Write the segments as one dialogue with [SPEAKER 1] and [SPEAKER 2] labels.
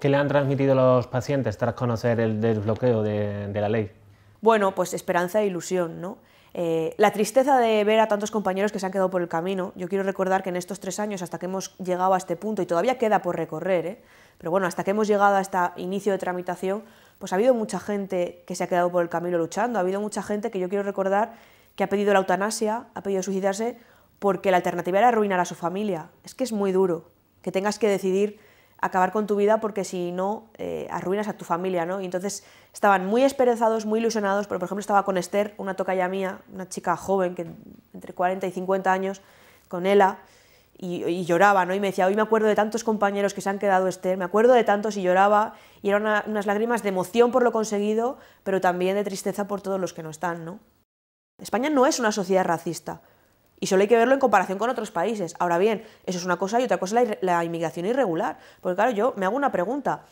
[SPEAKER 1] ¿Qué le han transmitido los pacientes tras conocer el desbloqueo de, la ley? Bueno, pues esperanza e ilusión, ¿no? Eh, la tristeza de ver a tantos compañeros que se han quedado por el camino. Yo quiero recordar que en estos tres años, hasta que hemos llegado a este punto, y todavía queda por recorrer, ¿eh? pero bueno, hasta que hemos llegado a este inicio de tramitación, pues ha habido mucha gente que se ha quedado por el camino luchando. Ha habido mucha gente que yo quiero recordar que ha pedido la eutanasia, ha pedido suicidarse, porque la alternativa era arruinar a su familia. Es que es muy duro que tengas que decidir acabar con tu vida porque si no eh, arruinas a tu familia, ¿no? Y entonces estaban muy esperanzados, muy ilusionados, pero por ejemplo estaba con Esther, una tocaya mía, una chica joven que entre 40 y 50 años, con ella y, lloraba, ¿no? Y me decía, hoy me acuerdo de tantos compañeros que se han quedado Esther, me acuerdo de tantos y lloraba, y eran unas lágrimas de emoción por lo conseguido, pero también de tristeza por todos los que no están, ¿no? España no es una sociedad racista, y solo hay que verlo en comparación con otros países. Ahora bien, eso es una cosa y otra cosa es la, inmigración irregular. Porque claro, yo me hago una pregunta.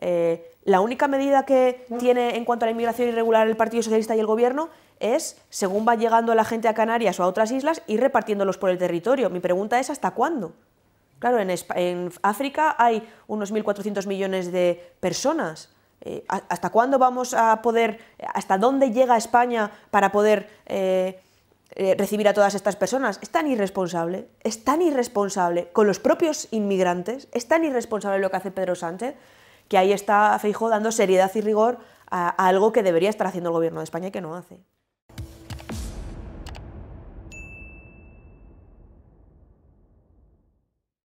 [SPEAKER 1] Eh, la única medida que tiene en cuanto a la inmigración irregular el Partido Socialista y el Gobierno es, según va llegando la gente a Canarias o a otras islas, ir repartiéndolos por el territorio. Mi pregunta es, ¿hasta cuándo? Claro, en, África hay unos 1.400 millones de personas. Eh, ¿Hasta cuándo vamos a poder, hasta dónde llega España para poder eh, eh, recibir a todas estas personas. Es tan irresponsable, es tan irresponsable con los propios inmigrantes, es tan irresponsable lo que hace Pedro Sánchez, que ahí está Feijóo dando seriedad y rigor a algo que debería estar haciendo el gobierno de España y que no hace.